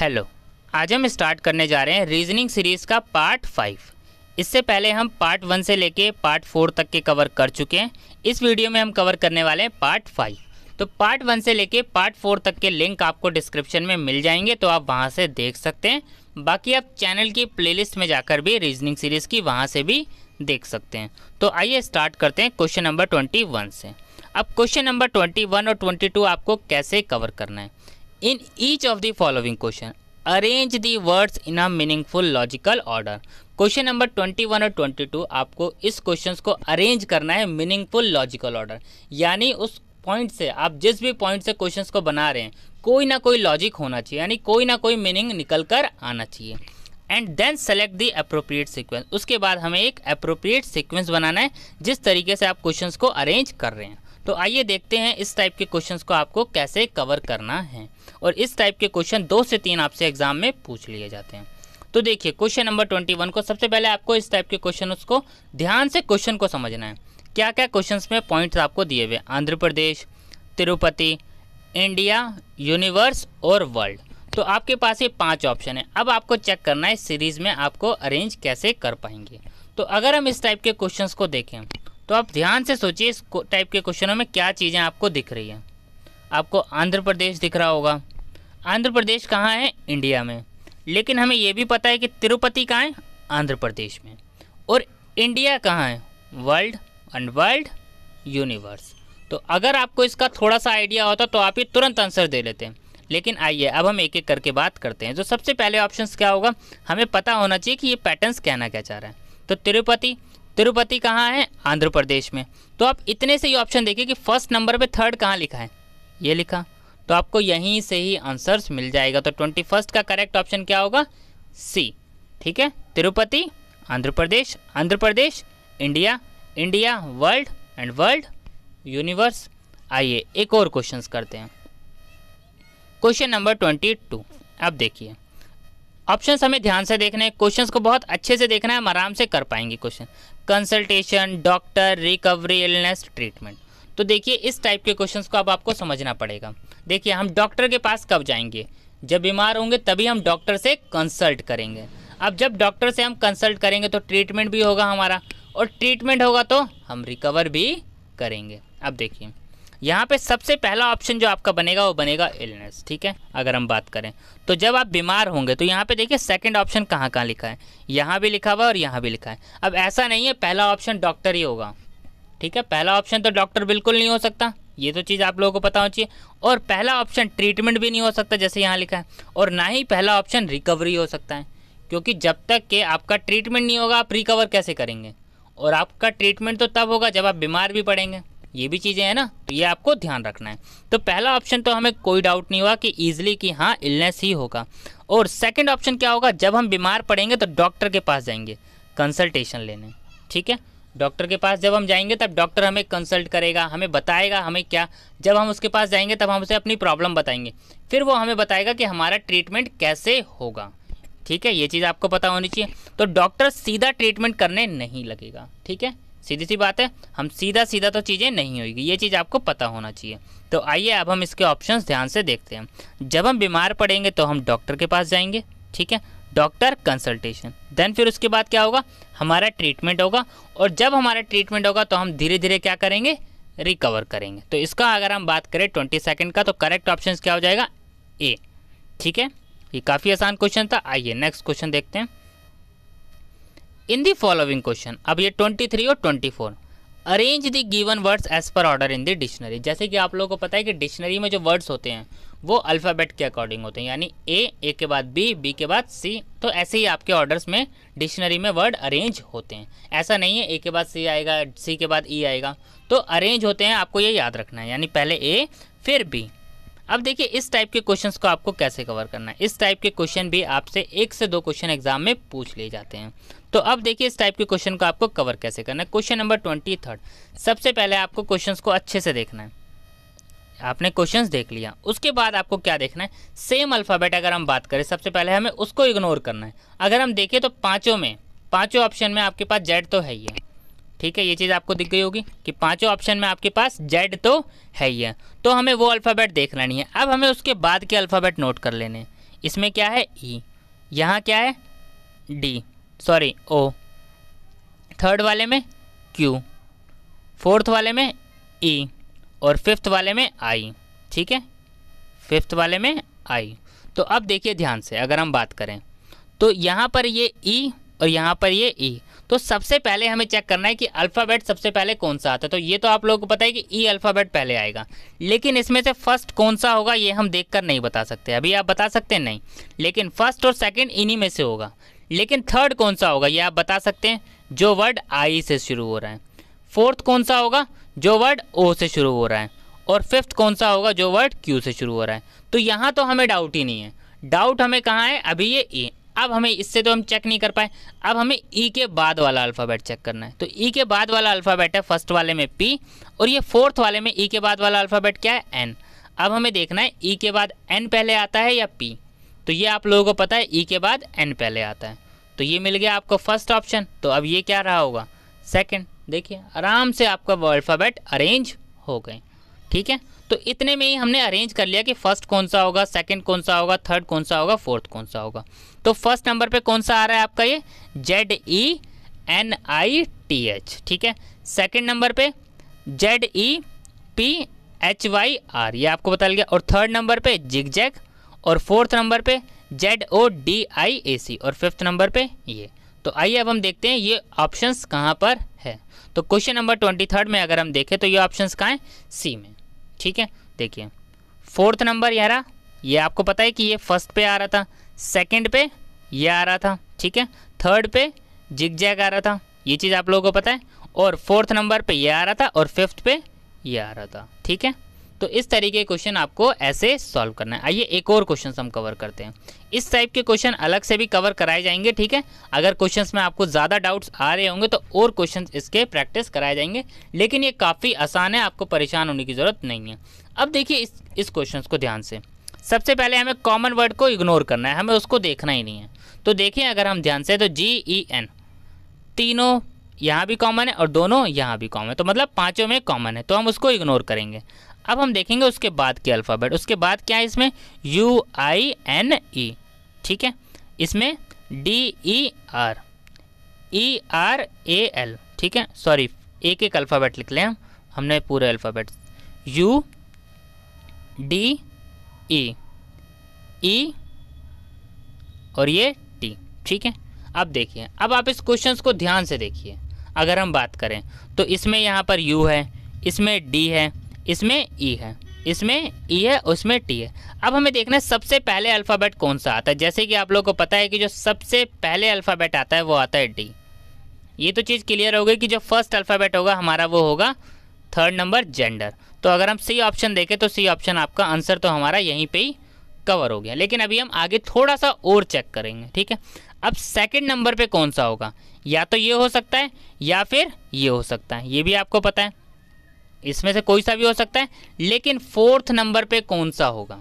Hello आज हम start करने जा रहे हैं रीजनिंग सीरीज़ का पार्ट फाइव इससे पहले हम पार्ट वन से लेके पार्ट फोर तक के कवर कर चुके हैं इस वीडियो में हम कवर करने वाले हैं पार्ट फाइव तो पार्ट वन से लेके पार्ट फोर तक के लिंक आपको डिस्क्रिप्शन में मिल जाएंगे तो आप वहाँ से देख सकते हैं बाकी आप चैनल की प्लेलिस्ट में जाकर भी रीजनिंग सीरीज़ की वहाँ से भी देख सकते हैं तो आइए स्टार्ट करते हैं क्वेश्चन नंबर ट्वेंटी वन से अब क्वेश्चन नंबर ट्वेंटी वन और ट्वेंटी टू आपको कैसे कवर करना है in each of the following question arrange the words in a meaningful logical order question number 21 और 22 आपको इस क्वेश्चन को अरेंज करना है मीनिंगफुल लॉजिकल ऑर्डर यानी उस पॉइंट से आप जिस भी पॉइंट से क्वेश्चंस को बना रहे हैं कोई ना कोई लॉजिक होना चाहिए यानी कोई ना कोई मीनिंग निकल कर आना चाहिए and then select the appropriate sequence उसके बाद हमें एक अप्रोप्रिएट सिक्वेंस बनाना है जिस तरीके से आप क्वेश्चन को अरेंज कर रहे हैं तो आइए देखते हैं इस टाइप के क्वेश्चन को आपको कैसे कवर करना है और इस टाइप के क्वेश्चन दो से तीन आपसे एग्जाम में पूछ लिए जाते हैं तो देखिए क्वेश्चन नंबर ट्वेंटी वन को सबसे पहले आपको इस टाइप के क्वेश्चन उसको ध्यान से क्वेश्चन को समझना है क्या क्या क्वेश्चंस में पॉइंट्स आपको दिए हुए आंध्र प्रदेश तिरुपति इंडिया यूनिवर्स और वर्ल्ड तो आपके पास ये पांच ऑप्शन है अब आपको चेक करना है सीरीज़ में आपको अरेंज कैसे कर पाएंगे तो अगर हम इस टाइप के क्वेश्चंस को देखें तो आप ध्यान से सोचिए इस टाइप के क्वेश्चनों में क्या चीज़ें आपको दिख रही हैं आपको आंध्र प्रदेश दिख रहा होगा आंध्र प्रदेश कहाँ है इंडिया में लेकिन हमें यह भी पता है कि तिरुपति कहाँ है आंध्र प्रदेश में और इंडिया कहाँ है वर्ल्ड एंड वर्ल्ड यूनिवर्स तो अगर आपको इसका थोड़ा सा आइडिया होता तो आप ये तुरंत आंसर दे लेते हैं लेकिन आइए अब हम एक एक करके बात करते हैं जो सबसे पहले ऑप्शन क्या होगा हमें पता होना चाहिए कि ये पैटर्न्स कहना क्या चाह रहा है तो तिरुपति तिरुपति कहाँ है आंध्र प्रदेश में तो आप इतने से ही ऑप्शन देखिए कि फर्स्ट नंबर पे थर्ड कहाँ लिखा है ये लिखा तो आपको यहीं से ही आंसर्स मिल जाएगा तो ट्वेंटी फर्स्ट का करेक्ट ऑप्शन क्या होगा सी ठीक है Tirupati Andhra Pradesh Andhra Pradesh India India world and world universe आइए एक और क्वेश्चन करते हैं क्वेश्चन नंबर ट्वेंटी टू अब देखिए ऑप्शन हमें ध्यान से देखने हैं क्वेश्चन को बहुत अच्छे से देखना है हम आराम से कर पाएंगे question consultation doctor recovery illness treatment तो देखिए इस टाइप के क्वेश्चंस को अब आपको समझना पड़ेगा देखिए हम डॉक्टर के पास कब जाएंगे जब बीमार होंगे तभी हम डॉक्टर से कंसल्ट करेंगे अब जब डॉक्टर से हम कंसल्ट करेंगे तो ट्रीटमेंट भी होगा हमारा और ट्रीटमेंट होगा तो हम रिकवर भी करेंगे अब देखिए यहाँ पे सबसे पहला ऑप्शन जो आपका बनेगा वो बनेगा इलनेस ठीक है अगर हम बात करें तो जब आप बीमार होंगे तो यहाँ पे देखिए सेकंड ऑप्शन कहाँ कहाँ लिखा है यहाँ भी लिखा हुआ है और यहाँ भी लिखा है अब ऐसा नहीं है पहला ऑप्शन डॉक्टर ही होगा ठीक है पहला ऑप्शन तो डॉक्टर बिल्कुल नहीं हो सकता ये तो चीज़ आप लोगों को पता होनी चाहिए और पहला ऑप्शन ट्रीटमेंट भी नहीं हो सकता जैसे यहाँ लिखा है और ना ही पहला ऑप्शन रिकवरी हो सकता है क्योंकि जब तक के आपका ट्रीटमेंट नहीं होगा आप रिकवर कैसे करेंगे और आपका ट्रीटमेंट तो तब होगा जब आप बीमार भी पड़ेंगे ये भी चीज़ें हैं ना तो ये आपको ध्यान रखना है तो पहला ऑप्शन तो हमें कोई डाउट नहीं हुआ कि ईजिली कि हाँ इलनेस ही होगा और सेकेंड ऑप्शन क्या होगा जब हम बीमार पड़ेंगे तो डॉक्टर के पास जाएंगे कंसल्टेशन लेने ठीक है डॉक्टर के पास जब हम जाएंगे तब डॉक्टर हमें कंसल्ट करेगा हमें बताएगा हमें क्या जब हम उसके पास जाएंगे तब हम उसे अपनी प्रॉब्लम बताएंगे फिर वो हमें बताएगा कि हमारा ट्रीटमेंट कैसे होगा ठीक है ये चीज़ आपको पता होनी चाहिए तो डॉक्टर सीधा ट्रीटमेंट करने नहीं लगेगा ठीक है सीधी सी बात है हम सीधा सीधा तो चीज़ें नहीं होगी ये चीज़ आपको पता होना चाहिए तो आइए अब हम इसके ऑप्शंस ध्यान से देखते हैं जब हम बीमार पड़ेंगे तो हम डॉक्टर के पास जाएंगे ठीक है डॉक्टर कंसल्टेशन देन फिर उसके बाद क्या होगा हमारा ट्रीटमेंट होगा और जब हमारा ट्रीटमेंट होगा तो हम धीरे धीरे क्या करेंगे रिकवर करेंगे तो इसका अगर हम बात करें ट्वेंटी सेकेंड का तो करेक्ट ऑप्शन क्या हो जाएगा ए ठीक है ये काफ़ी आसान क्वेश्चन था आइए नेक्स्ट क्वेश्चन देखते हैं इन दी फॉलोइंग क्वेश्चन अब ये 23 और 24 arrange the given words as per order in the dictionary जैसे कि आप लोगों को पता है कि डिक्शनरी में जो वर्ड्स होते हैं वो अल्फ़ाबेट के अकॉर्डिंग होते हैं यानी ए ए के बाद बी बी के बाद सी तो ऐसे ही आपके ऑर्डर्स में डिक्शनरी में वर्ड अरेंज होते हैं ऐसा नहीं है ए के बाद सी आएगा सी के बाद ई e आएगा तो अरेंज होते हैं आपको ये याद रखना है यानी पहले ए फिर बी अब देखिए इस टाइप के क्वेश्चंस को आपको कैसे कवर करना है इस टाइप के क्वेश्चन भी आपसे एक से दो क्वेश्चन एग्जाम में पूछ लिए जाते हैं तो अब देखिए इस टाइप के क्वेश्चन को आपको कवर कैसे करना है क्वेश्चन नंबर ट्वेंटी थर्ड सबसे पहले आपको क्वेश्चन को अच्छे से देखना है आपने क्वेश्चंस देख लिया उसके बाद आपको क्या देखना है सेम अल्फ़ाबेट अगर हम बात करें सबसे पहले हमें उसको इग्नोर करना है अगर हम देखें तो पाँचों में पाँचों ऑप्शन में आपके पास जेड तो है ही है ठीक है ये चीज़ आपको दिख गई होगी कि पांचों ऑप्शन में आपके पास जेड तो है ही है तो हमें वो अल्फ़ाबेट देखना नहीं है अब हमें उसके बाद के अल्फ़ाबेट नोट कर लेने इसमें क्या है ई e। यहाँ क्या है डी सॉरी ओ थर्ड वाले में क्यू फोर्थ वाले में ई e। और फिफ्थ वाले में आई ठीक है फिफ्थ वाले में आई तो अब देखिए ध्यान से अगर हम बात करें तो यहाँ पर ये ई e और यहाँ पर ये ई e. तो सबसे पहले हमें चेक करना है कि अल्फ़ाबेट सबसे पहले कौन सा आता है तो ये तो आप लोगों को पता है कि ई e अल्फ़ाबेट पहले आएगा लेकिन इसमें से फर्स्ट कौन सा होगा ये हम देखकर नहीं बता सकते अभी आप बता सकते हैं नहीं लेकिन फर्स्ट और सेकंड इन्हीं में से होगा लेकिन थर्ड कौन सा होगा ये आप बता सकते हैं जो वर्ड आई से शुरू हो रहा है फोर्थ कौन सा होगा जो वर्ड ओ से शुरू हो रहा है और फिफ्थ कौन सा होगा जो वर्ड क्यू से शुरू हो रहा है तो यहाँ तो हमें डाउट ही नहीं है डाउट हमें कहाँ है अभी ये ई e. अब हमें इससे तो हम चेक नहीं कर पाए अब हमें ई e के बाद वाला अल्फ़ाबेट चेक करना है तो ई e के बाद वाला अल्फ़ाबेट है फर्स्ट वाले में पी और ये फोर्थ वाले में ई e के बाद वाला अल्फ़ाबेट क्या है एन अब हमें देखना है ई के बाद एन पहले आता है या पी तो ये आप लोगों को पता है ई के बाद एन पहले आता है तो ये मिल गया आपको फर्स्ट ऑप्शन तो अब ये क्या रहा होगा सेकेंड देखिए आराम से आपका वो अल्फ़ाबेट अरेंज हो गए ठीक है तो इतने में ही हमने अरेंज कर लिया कि फर्स्ट कौन सा होगा सेकंड कौन सा होगा थर्ड कौन सा होगा फोर्थ कौन सा होगा तो फर्स्ट नंबर पे कौन सा आ रहा है आपका ये Z E N I T H ठीक है सेकेंड नंबर पे Z E P H Y R ये आपको बता लिया और थर्ड नंबर पे जिग जैग और फोर्थ नंबर पे Z O D I A C और फिफ्थ नंबर पे ये तो आइए अब हम देखते हैं ये ऑप्शंस कहाँ पर है तो क्वेश्चन नंबर ट्वेंटी थर्ड में अगर हम देखें तो ये ऑप्शंस कहाँ हैं सी में ठीक है देखिए फोर्थ नंबर यारा ये आपको पता है कि ये फर्स्ट पे आ रहा था सेकंड पे ये आ रहा था ठीक है थर्ड पे जिग आ रहा था ये चीज़ आप लोगों को पता है और फोर्थ नंबर पे ये आ रहा था और फिफ्थ पे ये आ रहा था ठीक है तो इस तरीके के क्वेश्चन आपको ऐसे सॉल्व करना है आइए एक और क्वेश्चन हम कवर करते हैं इस टाइप के क्वेश्चन अलग से भी कवर कराए जाएंगे ठीक है अगर क्वेश्चन में आपको ज़्यादा डाउट्स आ रहे होंगे तो और क्वेश्चन इसके प्रैक्टिस कराए जाएंगे लेकिन ये काफ़ी आसान है आपको परेशान होने की ज़रूरत नहीं है अब देखिए इस इस क्वेश्चन को ध्यान से सबसे पहले हमें कॉमन वर्ड को इग्नोर करना है हमें उसको देखना ही नहीं है तो देखें अगर हम ध्यान से तो जी ई एन तीनों यहाँ भी कॉमन है और दोनों यहाँ भी कॉमन है तो मतलब पाँचों में कॉमन है तो हम उसको इग्नोर करेंगे अब हम देखेंगे उसके बाद के अल्फ़ाबेट उसके बाद क्या है इसमें यू आई एन ई ठीक है इसमें D E R E R A L ठीक है सॉरी एक एक अल्फ़ाबेट लिख लें हम हमने पूरे alphabet U D A e. E e और ये टी ठीक है अब देखिए अब आप इस क्वेश्चन को ध्यान से देखिए अगर हम बात करें तो इसमें यहाँ पर यू है इसमें डी है इसमें ई e है इसमें ई है उसमें टी है अब हमें देखना है सबसे पहले अल्फ़ाबेट कौन सा आता है जैसे कि आप लोग को पता है कि जो सबसे पहले अल्फ़ाबेट आता है वो आता है डी ये तो चीज़ क्लियर हो गई कि जो फर्स्ट अल्फ़ाबेट होगा हमारा वो होगा थर्ड नंबर जेंडर तो अगर हम सी ऑप्शन देखें तो सी ऑप्शन आपका आंसर तो हमारा यहीं पे ही कवर हो गया लेकिन अभी हम आगे थोड़ा सा और चेक करेंगे ठीक है अब सेकंड नंबर पे कौन सा होगा या तो ये हो सकता है या फिर ये हो सकता है ये भी आपको पता है इसमें से कोई सा भी हो सकता है लेकिन फोर्थ नंबर पर कौन सा होगा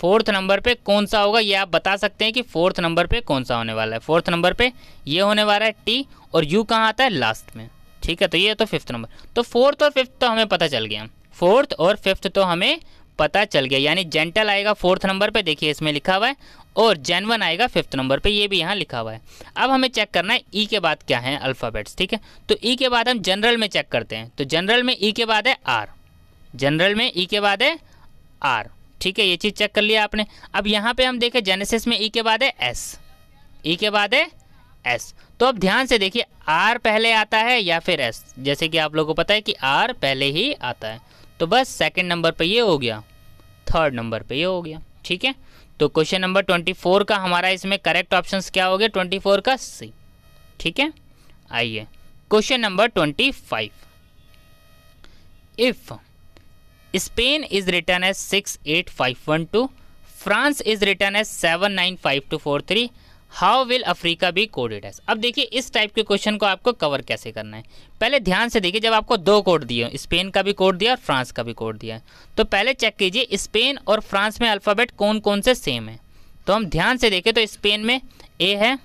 फोर्थ नंबर पे कौन सा होगा ये आप बता सकते हैं कि फोर्थ नंबर पे कौन सा होने वाला है फोर्थ नंबर पे ये होने वाला है टी और यू कहाँ आता है लास्ट में ठीक है तो ये तो फिफ्थ नंबर तो फोर्थ और फिफ्थ तो हमें पता चल गया फोर्थ और फिफ्थ तो हमें पता चल गया यानी जेंटल आएगा फोर्थ नंबर पे देखिए इसमें लिखा हुआ है और जेनवन आएगा फिफ्थ नंबर पे ये भी यहाँ लिखा हुआ है अब हमें चेक करना है ई e के बाद क्या है अल्फ़ाबेट्स ठीक है तो ई e के बाद हम जनरल में चेक करते हैं तो जनरल में ई e के बाद है आर जनरल में ई के बाद है आर ठीक है ये चीज़ चेक कर लिया आपने अब यहाँ पर हम देखें जेनेसिस में ई के बाद है एस ई के बाद है एस तो अब ध्यान से देखिए आर पहले आता है या फिर एस जैसे कि आप लोगों को पता है कि आर पहले ही आता है तो बस सेकंड नंबर पे ये हो गया थर्ड नंबर पे ये हो गया ठीक है तो क्वेश्चन नंबर ट्वेंटी फोर का हमारा इसमें करेक्ट ऑप्शन क्या हो गया ट्वेंटी फोर का सी ठीक है आइए question number twenty five if Spain is written as six eight five one two France is written as seven nine five two four three how will Africa be coded as अब देखिए इस type के question को आपको cover कैसे करना है पहले ध्यान से देखिए जब आपको दो कोड दिए स्पेन का भी कोड दिया और फ्रांस का भी कोड दिया है तो पहले चेक कीजिए स्पेन और फ्रांस में अल्फ़ाबेट कौन कौन से सेम है तो हम ध्यान से देखें तो स्पेन में ए है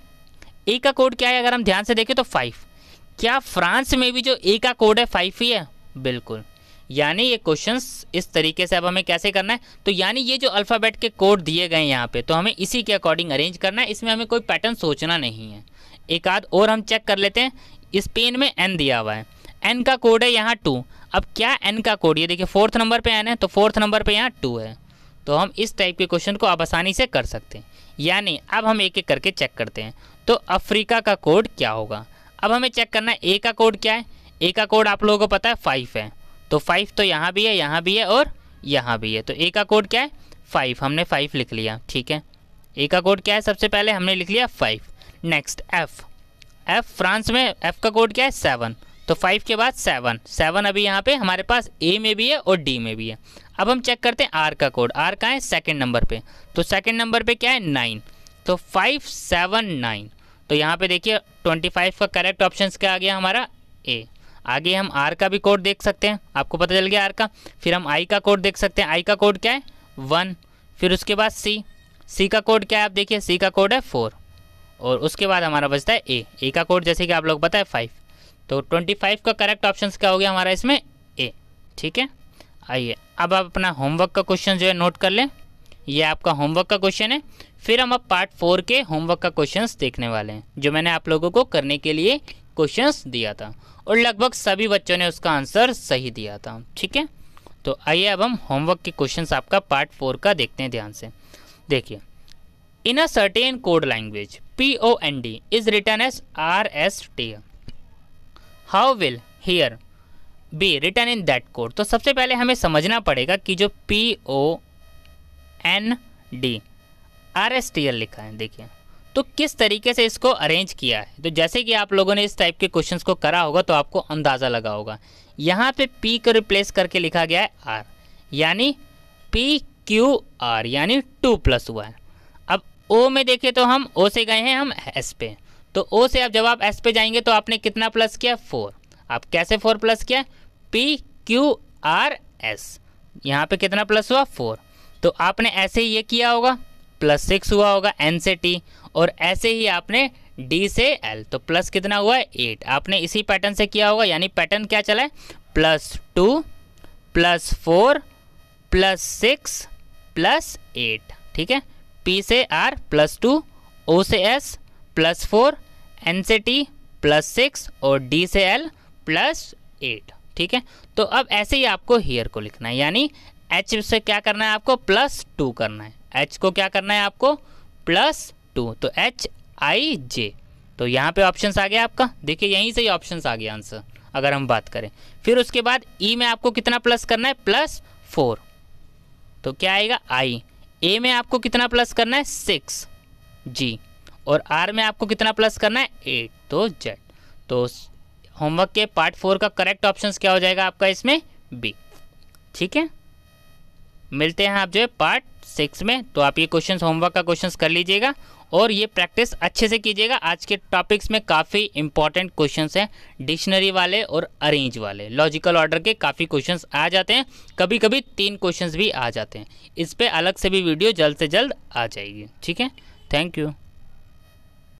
ए का कोड क्या है अगर हम ध्यान से देखें तो फाइव क्या फ्रांस में भी जो ए का कोड है फाइव ही है बिल्कुल यानी ये क्वेश्चंस इस तरीके से अब हमें कैसे करना है तो यानी ये जो अल्फ़ाबेट के कोड दिए गए हैं यहाँ पे तो हमें इसी के अकॉर्डिंग अरेंज करना है इसमें हमें कोई पैटर्न सोचना नहीं है एक आध और हम चेक कर लेते हैं इस पेन में एन दिया हुआ है एन का कोड है यहाँ टू अब क्या एन का कोड ये देखिए फोर्थ नंबर पर एन है तो फोर्थ नंबर पर यहाँ टू है तो हम इस टाइप के क्वेश्चन को आप आसानी से कर सकते हैं यानी अब हम एक एक करके चेक करते हैं तो अफ्रीका का कोड क्या होगा अब हमें चेक करना है ए का कोड क्या है ए का कोड आप लोगों को पता है फाइव है तो फाइव तो यहाँ भी है यहाँ भी है और यहाँ भी है तो ए का कोड क्या है फाइव हमने फाइव लिख लिया ठीक है ए का कोड क्या है सबसे पहले हमने लिख लिया five next F F France में एफ़ का कोड क्या है सेवन तो फाइव के बाद सेवन सेवन अभी यहाँ पे हमारे पास ए में भी है और डी में भी है अब हम चेक करते हैं आर का कोड आर का है सेकेंड नंबर पे तो सेकेंड नंबर पे क्या है नाइन तो फाइव सेवन नाइन तो यहाँ पे देखिए ट्वेंटी फाइव का करेक्ट ऑप्शन क्या आ गया हमारा ए आगे हम आर का भी कोड देख सकते हैं आपको पता चल गया आर का फिर हम आई का कोड देख सकते हैं आई का कोड क्या है वन फिर उसके बाद सी सी का कोड क्या है आप देखिए सी का कोड है फोर और उसके बाद हमारा बचता है ए ए का कोड जैसे कि आप लोग पता है फाइव तो ट्वेंटी फाइव का करेक्ट ऑप्शन क्या हो गया हमारा इसमें ए ठीक है आइए अब आप अपना होमवर्क का क्वेश्चन जो है नोट कर लें ये आपका होमवर्क का क्वेश्चन है फिर हम अब पार्ट फोर के होमवर्क का क्वेश्चन देखने वाले हैं जो मैंने आप लोगों को करने के लिए क्वेश्चंस दिया था और लगभग सभी बच्चों ने उसका आंसर सही दिया था ठीक है तो आइए अब हम होमवर्क के क्वेश्चंस आपका पार्ट फोर का देखते हैं ध्यान से देखिए in a certain code language P O N D is written as R S T how will here be written in that code तो सबसे पहले हमें समझना पड़ेगा कि जो P O N D R S T L लिखा है देखिए तो किस तरीके से इसको अरेंज किया है तो जैसे कि आप लोगों ने इस टाइप के क्वेश्चंस को करा होगा तो आपको अंदाज़ा लगा होगा यहाँ पे पी को रिप्लेस करके लिखा गया है आर यानी पी क्यू आर यानी टू प्लस हुआ है अब ओ में देखें तो हम ओ से गए हैं हम एस पे तो ओ से अब जब आप एस पे जाएंगे तो आपने कितना प्लस किया फोर आप कैसे फोर प्लस किया पी क्यू आर एस यहाँ पर कितना प्लस हुआ फोर तो आपने ऐसे ये किया होगा प्लस सिक्स हुआ होगा एन से टी और ऐसे ही आपने डी से एल तो प्लस कितना हुआ है एट आपने इसी पैटर्न से किया होगा यानी पैटर्न क्या चला है plus two plus four plus six plus eight ठीक है पी से आर प्लस टू ओ से एस प्लस फोर एन से टी प्लस सिक्स और डी से एल प्लस एट ठीक है तो अब ऐसे ही आपको हेयर को लिखना है यानी एच से क्या करना है आपको प्लस टू करना है एच को क्या करना है आपको प्लस टू तो एच आई जे तो यहाँ पे ऑप्शन आ गया आपका देखिए यहीं से ही ऑप्शन आ गया आंसर अगर हम बात करें फिर उसके बाद ई e में आपको कितना प्लस करना है प्लस फोर तो क्या आएगा आई ए में आपको कितना प्लस करना है सिक्स जी और आर में आपको कितना प्लस करना है एट तो जेड तो होमवर्क के पार्ट फोर का करेक्ट ऑप्शन क्या हो जाएगा आपका इसमें बी ठीक है मिलते हैं आप जो है पार्ट सिक्स में तो आप ये क्वेश्चंस होमवर्क का क्वेश्चंस कर लीजिएगा और ये प्रैक्टिस अच्छे से कीजिएगा आज के टॉपिक्स में काफ़ी इंपॉर्टेंट क्वेश्चंस हैं डिक्शनरी वाले और अरेंज वाले लॉजिकल ऑर्डर के काफ़ी क्वेश्चंस आ जाते हैं कभी कभी तीन क्वेश्चंस भी आ जाते हैं इस पर अलग से भी वीडियो जल्द से जल्द आ जाएगी ठीक है थैंक यू